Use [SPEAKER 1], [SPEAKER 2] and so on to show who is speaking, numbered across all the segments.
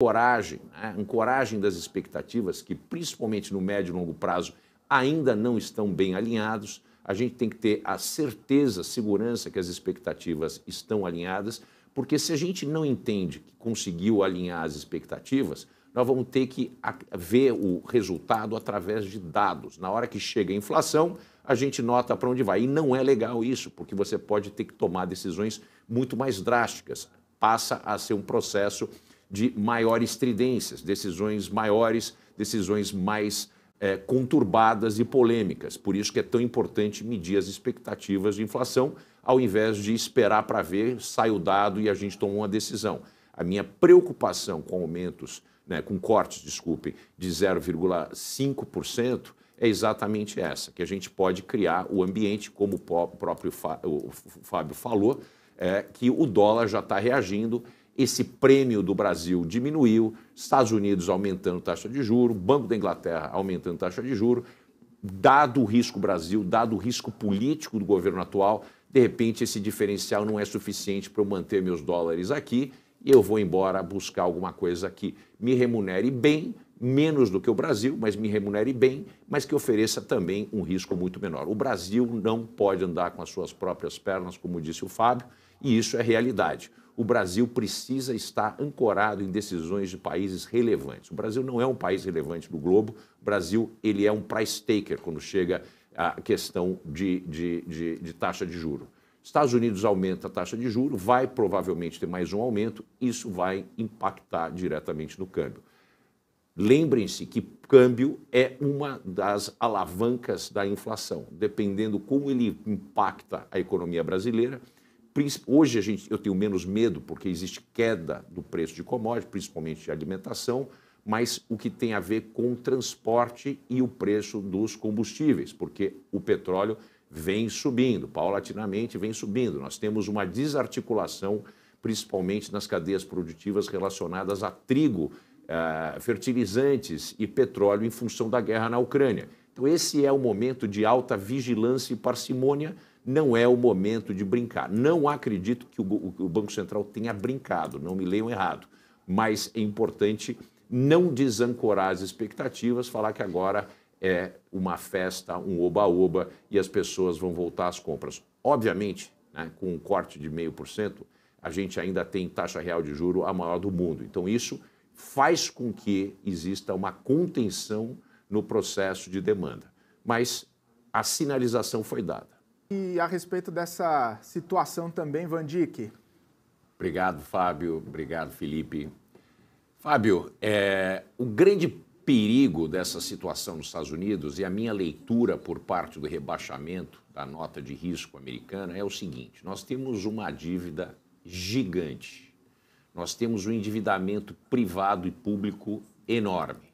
[SPEAKER 1] coragem, né? ancoragem das expectativas, que principalmente no médio e longo prazo ainda não estão bem alinhados. A gente tem que ter a certeza, segurança que as expectativas estão alinhadas, porque se a gente não entende que conseguiu alinhar as expectativas, nós vamos ter que ver o resultado através de dados. Na hora que chega a inflação, a gente nota para onde vai. E não é legal isso, porque você pode ter que tomar decisões muito mais drásticas. Passa a ser um processo de maiores tridências, decisões maiores, decisões mais é, conturbadas e polêmicas. Por isso que é tão importante medir as expectativas de inflação, ao invés de esperar para ver, sai o dado e a gente toma uma decisão. A minha preocupação com aumentos, né, com cortes, desculpe, de 0,5% é exatamente essa, que a gente pode criar o ambiente, como o próprio Fábio falou, é, que o dólar já está reagindo, esse prêmio do Brasil diminuiu, Estados Unidos aumentando taxa de juro, Banco da Inglaterra aumentando taxa de juro, dado o risco Brasil, dado o risco político do governo atual, de repente esse diferencial não é suficiente para eu manter meus dólares aqui e eu vou embora buscar alguma coisa que me remunere bem, menos do que o Brasil, mas me remunere bem, mas que ofereça também um risco muito menor. O Brasil não pode andar com as suas próprias pernas, como disse o Fábio, e isso é realidade o Brasil precisa estar ancorado em decisões de países relevantes. O Brasil não é um país relevante no globo, o Brasil ele é um price taker quando chega a questão de, de, de, de taxa de juro. Estados Unidos aumenta a taxa de juro, vai provavelmente ter mais um aumento, isso vai impactar diretamente no câmbio. Lembrem-se que câmbio é uma das alavancas da inflação. Dependendo como ele impacta a economia brasileira, Hoje a gente, eu tenho menos medo porque existe queda do preço de commodities, principalmente de alimentação, mas o que tem a ver com o transporte e o preço dos combustíveis, porque o petróleo vem subindo, paulatinamente vem subindo. Nós temos uma desarticulação, principalmente nas cadeias produtivas relacionadas a trigo, eh, fertilizantes e petróleo em função da guerra na Ucrânia. Então, esse é o momento de alta vigilância e parcimônia não é o momento de brincar. Não acredito que o, Banco Central tenha brincado, não me leiam errado, mas é importante não desancorar as expectativas, falar que agora é uma festa, um oba-oba e as pessoas vão voltar às compras. Obviamente, né, com um corte de meio por cento, a gente ainda tem taxa real de juro a maior do mundo. Então isso faz com que exista uma contenção no processo de demanda. Mas a sinalização foi dada. E a respeito dessa situação
[SPEAKER 2] também, Vandic.
[SPEAKER 1] Obrigado, Fábio. Obrigado, Felipe. Fábio, é, o grande perigo dessa situação nos Estados Unidos e a minha leitura por parte do rebaixamento da nota de risco americana é o seguinte: nós temos uma dívida gigante, nós temos um endividamento privado e público enorme.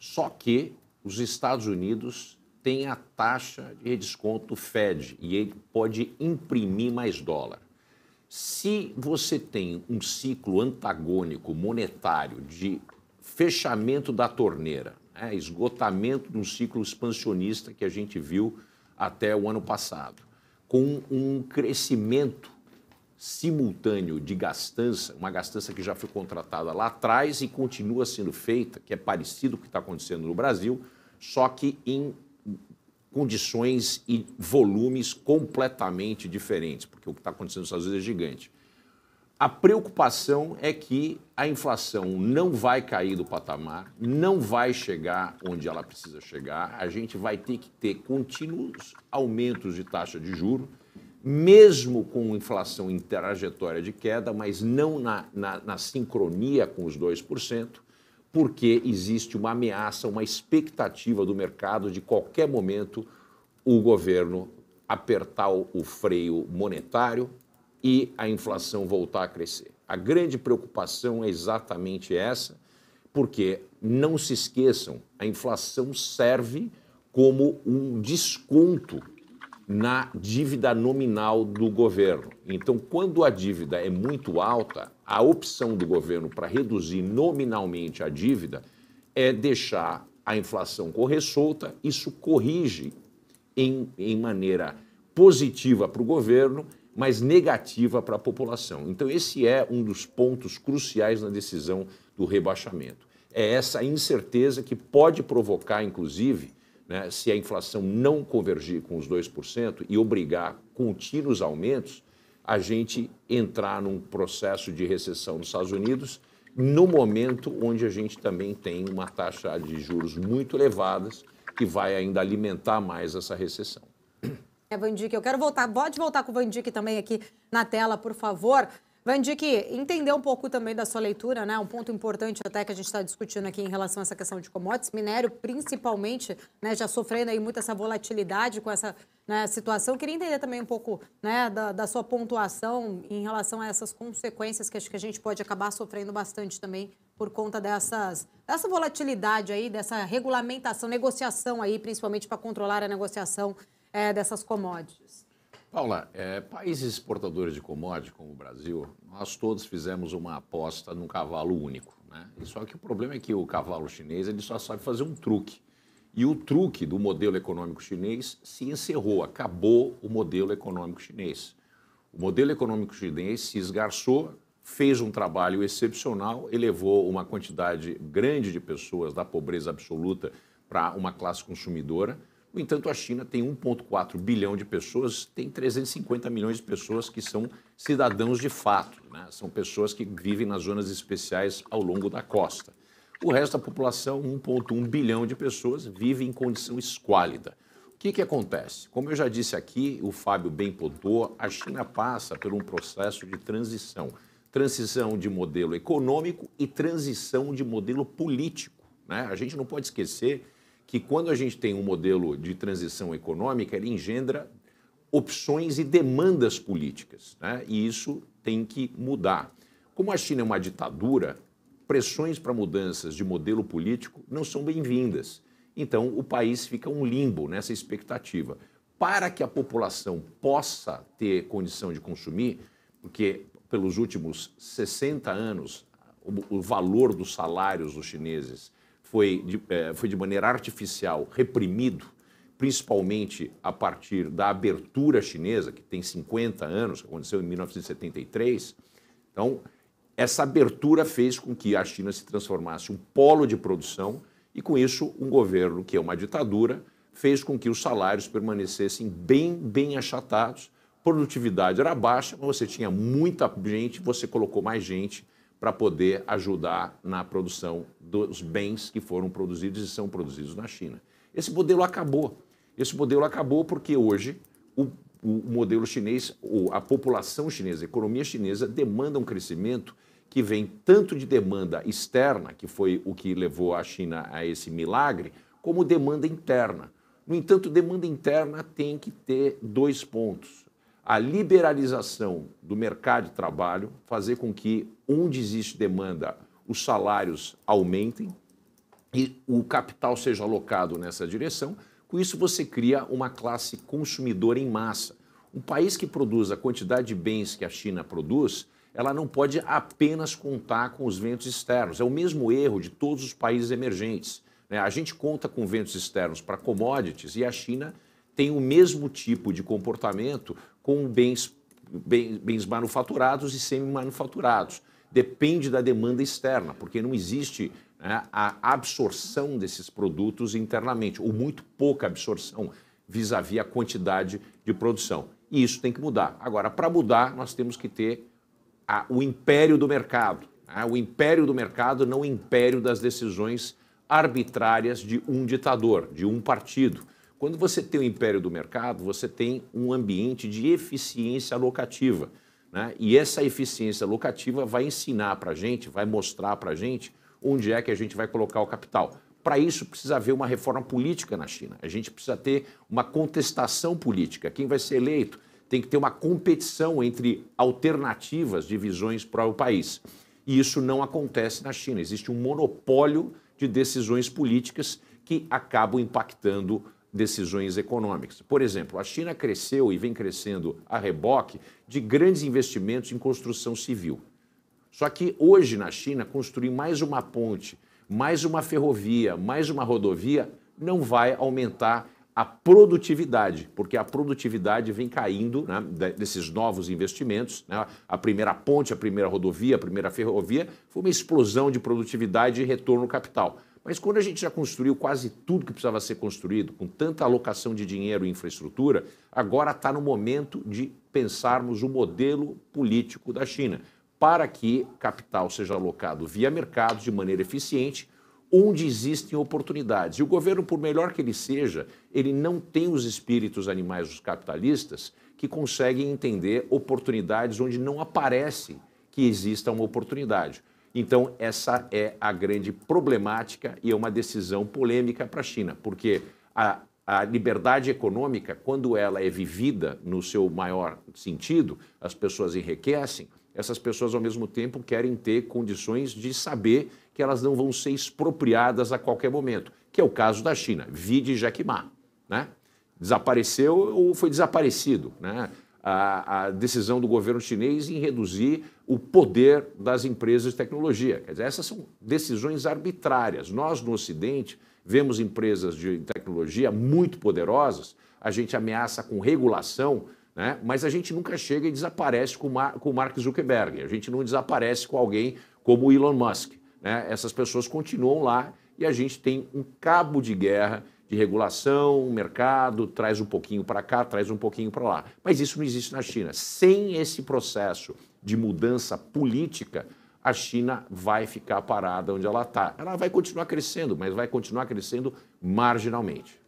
[SPEAKER 1] Só que os Estados Unidos tem a taxa de desconto Fed e ele pode imprimir mais dólar. Se você tem um ciclo antagônico monetário de fechamento da torneira, né, esgotamento de um ciclo expansionista que a gente viu até o ano passado, com um crescimento simultâneo de gastança, uma gastança que já foi contratada lá atrás e continua sendo feita, que é parecido com o que está acontecendo no Brasil, só que em condições e volumes completamente diferentes, porque o que está acontecendo nos Estados Unidos é gigante. A preocupação é que a inflação não vai cair do patamar, não vai chegar onde ela precisa chegar. A gente vai ter que ter contínuos aumentos de taxa de juro, mesmo com inflação em trajetória de queda, mas não na, na, na sincronia com os 2% porque existe uma ameaça, uma expectativa do mercado de qualquer momento o governo apertar o freio monetário e a inflação voltar a crescer. A grande preocupação é exatamente essa, porque não se esqueçam, a inflação serve como um desconto na dívida nominal do governo. Então, quando a dívida é muito alta, a opção do governo para reduzir nominalmente a dívida é deixar a inflação correr solta. Isso corrige em, em maneira positiva para o governo, mas negativa para a população. Então, esse é um dos pontos cruciais na decisão do rebaixamento. É essa incerteza que pode provocar, inclusive, né, se a inflação não convergir com os 2% e obrigar contínuos aumentos, a gente entrar num processo de recessão nos Estados Unidos, no momento onde a gente também tem uma taxa de juros muito elevadas, que vai ainda alimentar mais essa recessão.
[SPEAKER 2] É, Van eu quero voltar, pode voltar com o Van também aqui na tela, por favor. Vandique, entender um pouco também da sua leitura, né? Um ponto importante até que a gente está discutindo aqui em relação a essa questão de commodities, minério principalmente, né? Já sofrendo aí muito essa volatilidade com essa né, situação. Queria entender também um pouco né, da, da, sua pontuação em relação a essas consequências que acho que a gente pode acabar sofrendo bastante também por conta dessas, dessa volatilidade aí, dessa regulamentação, negociação aí, principalmente para controlar a negociação é, dessas commodities.
[SPEAKER 1] Paula, é, países exportadores de commodities como o Brasil, nós todos fizemos uma aposta num cavalo único. Né? só que o problema é que o cavalo chinês ele só sabe fazer um truque. E o truque do modelo econômico chinês se encerrou, acabou o modelo econômico chinês. O modelo econômico chinês se esgarçou, fez um trabalho excepcional, elevou uma quantidade grande de pessoas da pobreza absoluta para uma classe consumidora no entanto, a China tem 1,4 bilhão de pessoas, tem 350 milhões de pessoas que são cidadãos de fato, né? são pessoas que vivem nas zonas especiais ao longo da costa. O resto da população, 1,1 bilhão de pessoas, vive em condição esquálida. O que, que acontece? Como eu já disse aqui, o Fábio bem pontuou, a China passa por um processo de transição. Transição de modelo econômico e transição de modelo político. Né? A gente não pode esquecer que quando a gente tem um modelo de transição econômica, ele engendra opções e demandas políticas. Né? E isso tem que mudar. Como a China é uma ditadura, pressões para mudanças de modelo político não são bem-vindas. Então, o país fica um limbo nessa expectativa. Para que a população possa ter condição de consumir, porque pelos últimos 60 anos o valor dos salários dos chineses foi de, é, foi de maneira artificial reprimido, principalmente a partir da abertura chinesa, que tem 50 anos, que aconteceu em 1973. Então, essa abertura fez com que a China se transformasse um polo de produção e, com isso, um governo que é uma ditadura fez com que os salários permanecessem bem, bem achatados. Produtividade era baixa, mas você tinha muita gente, você colocou mais gente para poder ajudar na produção dos bens que foram produzidos e são produzidos na China. Esse modelo acabou. Esse modelo acabou porque hoje o, o modelo chinês, a população chinesa, a economia chinesa demanda um crescimento que vem tanto de demanda externa, que foi o que levou a China a esse milagre, como demanda interna. No entanto, demanda interna tem que ter dois pontos a liberalização do mercado de trabalho, fazer com que onde existe demanda, os salários aumentem e o capital seja alocado nessa direção. Com isso, você cria uma classe consumidora em massa. Um país que produz a quantidade de bens que a China produz, ela não pode apenas contar com os ventos externos. É o mesmo erro de todos os países emergentes. Né? A gente conta com ventos externos para commodities e a China tem o mesmo tipo de comportamento com bens, bens, bens manufaturados e semi-manufaturados. Depende da demanda externa, porque não existe né, a absorção desses produtos internamente, ou muito pouca absorção vis-à-vis -vis a quantidade de produção. E isso tem que mudar. Agora, para mudar, nós temos que ter a, o império do mercado. Né? O império do mercado não o império das decisões arbitrárias de um ditador, de um partido. Quando você tem o império do mercado, você tem um ambiente de eficiência locativa. Né? E essa eficiência locativa vai ensinar para a gente, vai mostrar para a gente onde é que a gente vai colocar o capital. Para isso, precisa haver uma reforma política na China. A gente precisa ter uma contestação política. Quem vai ser eleito tem que ter uma competição entre alternativas de visões para o país. E isso não acontece na China. Existe um monopólio de decisões políticas que acabam impactando decisões econômicas. Por exemplo, a China cresceu e vem crescendo a reboque de grandes investimentos em construção civil. Só que hoje na China, construir mais uma ponte, mais uma ferrovia, mais uma rodovia não vai aumentar a produtividade, porque a produtividade vem caindo né, desses novos investimentos. Né? A primeira ponte, a primeira rodovia, a primeira ferrovia foi uma explosão de produtividade e retorno capital. Mas quando a gente já construiu quase tudo que precisava ser construído, com tanta alocação de dinheiro e infraestrutura, agora está no momento de pensarmos o modelo político da China, para que capital seja alocado via mercado de maneira eficiente, onde existem oportunidades. E o governo, por melhor que ele seja, ele não tem os espíritos animais dos capitalistas que conseguem entender oportunidades onde não aparece que exista uma oportunidade. Então, essa é a grande problemática e é uma decisão polêmica para a China, porque a, a liberdade econômica, quando ela é vivida no seu maior sentido, as pessoas enriquecem, essas pessoas, ao mesmo tempo, querem ter condições de saber que elas não vão ser expropriadas a qualquer momento, que é o caso da China. Vide Jack Ma, né? Desapareceu ou foi desaparecido, né? a, a, decisão do governo chinês em reduzir o poder das empresas de tecnologia. Quer dizer, essas são decisões arbitrárias. Nós, no Ocidente, vemos empresas de tecnologia muito poderosas, a gente ameaça com regulação, né? mas a gente nunca chega e desaparece com, Mar com o Mark Zuckerberg, a gente não desaparece com alguém como o Elon Musk. Né? Essas pessoas continuam lá e a gente tem um cabo de guerra de regulação, mercado, traz um pouquinho para cá, traz um pouquinho para lá. Mas isso não existe na China. Sem esse processo de mudança política, a China vai ficar parada onde ela está. Ela vai continuar crescendo, mas vai continuar crescendo marginalmente.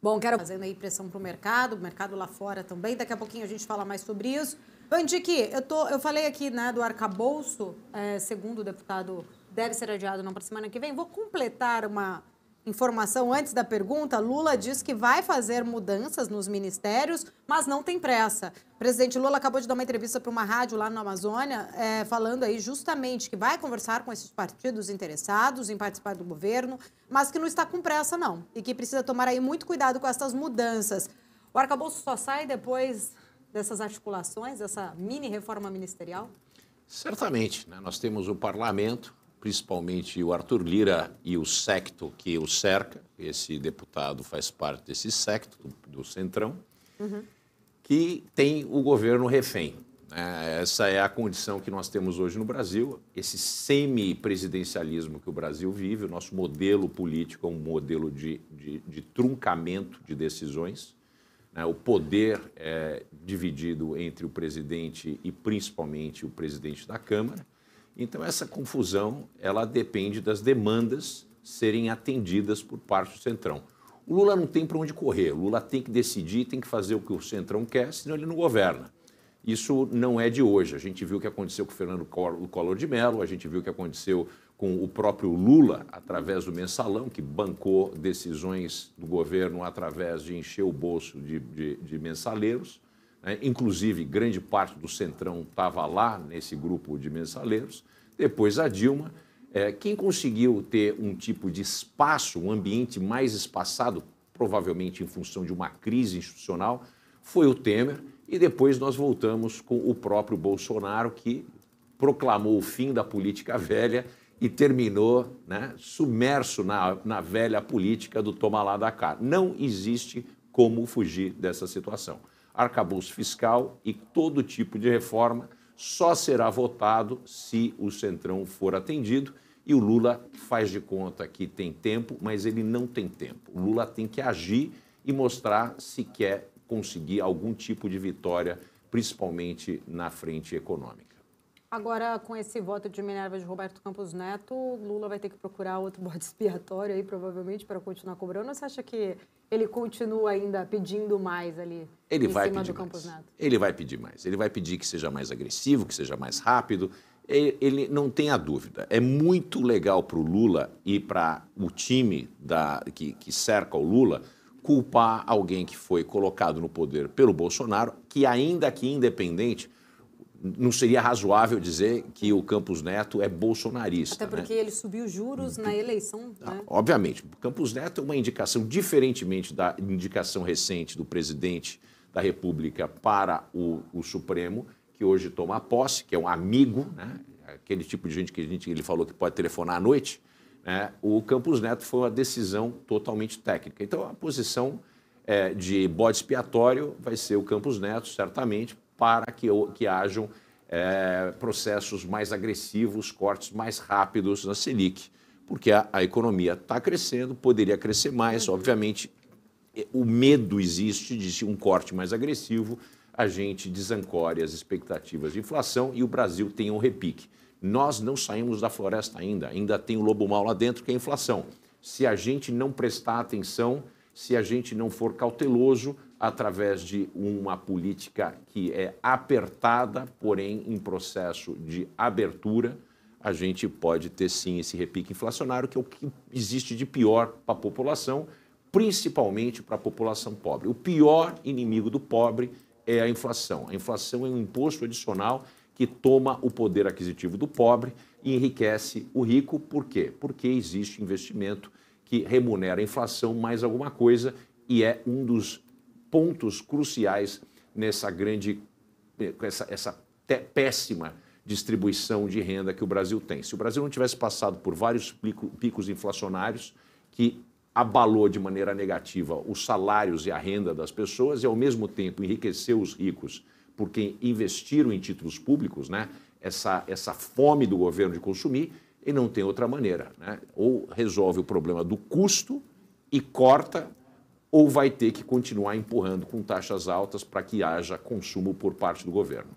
[SPEAKER 2] Bom, quero fazendo aí pressão para o mercado, o mercado lá fora também. Daqui a pouquinho a gente fala mais sobre isso. Andique, eu, tô, eu falei aqui né, do arcabouço, é, segundo o deputado, deve ser adiado não para semana que vem. Vou completar uma Informação antes da pergunta: Lula diz que vai fazer mudanças nos ministérios, mas não tem pressa. O presidente Lula acabou de dar uma entrevista para uma rádio lá na Amazônia, é, falando aí justamente que vai conversar com esses partidos interessados em participar do governo, mas que não está com pressa, não. E que precisa tomar aí muito cuidado com essas mudanças. O arcabouço só sai depois dessas articulações, dessa mini reforma ministerial?
[SPEAKER 1] Certamente. Né? Nós temos o parlamento principalmente o Arthur Lira e o secto que o cerca, esse deputado faz parte desse secto do, do Centrão, uhum. que tem o governo refém. É, essa é a condição que nós temos hoje no Brasil, esse semi-presidencialismo que o Brasil vive, o nosso modelo político é um modelo de, de, de truncamento de decisões, né? o poder é dividido entre o presidente e principalmente o presidente da Câmara. Então, essa confusão, ela depende das demandas serem atendidas por parte do Centrão. O Lula não tem para onde correr, o Lula tem que decidir, tem que fazer o que o Centrão quer, senão ele não governa. Isso não é de hoje. A gente viu o que aconteceu com o Fernando Collor de Mello, a gente viu o que aconteceu com o próprio Lula, através do mensalão, que bancou decisões do governo através de encher o bolso de, de, de mensaleiros. Né? Inclusive, grande parte do Centrão estava lá nesse grupo de mensaleiros. Depois a Dilma. É, quem conseguiu ter um tipo de espaço, um ambiente mais espaçado, provavelmente em função de uma crise institucional, foi o Temer. E depois nós voltamos com o próprio Bolsonaro, que proclamou o fim da política velha e terminou né, submerso na, na velha política do toma lá da cá. Não existe como fugir dessa situação arcabouço fiscal e todo tipo de reforma só será votado se o Centrão for atendido. E o Lula faz de conta que tem tempo, mas ele não tem tempo. O Lula tem que agir e mostrar se quer conseguir algum tipo de vitória, principalmente na frente econômica.
[SPEAKER 2] Agora, com esse voto de Minerva de Roberto Campos Neto, Lula vai ter que procurar outro bode expiatório aí, provavelmente, para continuar cobrando. Ou você acha que ele continua ainda pedindo mais ali ele em vai cima pedir do Campos mais. Neto?
[SPEAKER 1] Ele vai pedir mais. Ele vai pedir que seja mais agressivo, que seja mais rápido. Ele, ele não tem a dúvida. É muito legal para o Lula e para o time da, que, que cerca o Lula culpar alguém que foi colocado no poder pelo Bolsonaro, que ainda que independente não seria razoável dizer que o Campos Neto é bolsonarista. Até porque
[SPEAKER 2] né? ele subiu juros hum, na eleição. Ah, né?
[SPEAKER 1] Obviamente. Campos Neto é uma indicação, diferentemente da indicação recente do presidente da República para o, o Supremo, que hoje toma posse, que é um amigo, né? aquele tipo de gente que a gente, ele falou que pode telefonar à noite. Né? O Campos Neto foi uma decisão totalmente técnica. Então, a posição é, de bode expiatório vai ser o Campos Neto, certamente, para que, que hajam é, processos mais agressivos, cortes mais rápidos na Selic, porque a, a economia está crescendo, poderia crescer mais, uhum. obviamente. É, o medo existe de um corte mais agressivo, a gente desancore as expectativas de inflação e o Brasil tem um repique. Nós não saímos da floresta ainda, ainda tem o lobo mau lá dentro, que é a inflação. Se a gente não prestar atenção, se a gente não for cauteloso, através de uma política que é apertada, porém em processo de abertura, a gente pode ter sim esse repique inflacionário, que é o que existe de pior para a população, principalmente para a população pobre. O pior inimigo do pobre é a inflação. A inflação é um imposto adicional que toma o poder aquisitivo do pobre e enriquece o rico. Por quê? Porque existe investimento que remunera a inflação mais alguma coisa e é um dos pontos cruciais nessa grande, essa, essa péssima distribuição de renda que o Brasil tem. Se o Brasil não tivesse passado por vários picos inflacionários que abalou de maneira negativa os salários e a renda das pessoas e ao mesmo tempo enriqueceu os ricos porque investiram em títulos públicos, né? Essa essa fome do governo de consumir e não tem outra maneira, né? Ou resolve o problema do custo e corta ou vai ter que continuar empurrando com taxas altas para que haja consumo por parte do governo.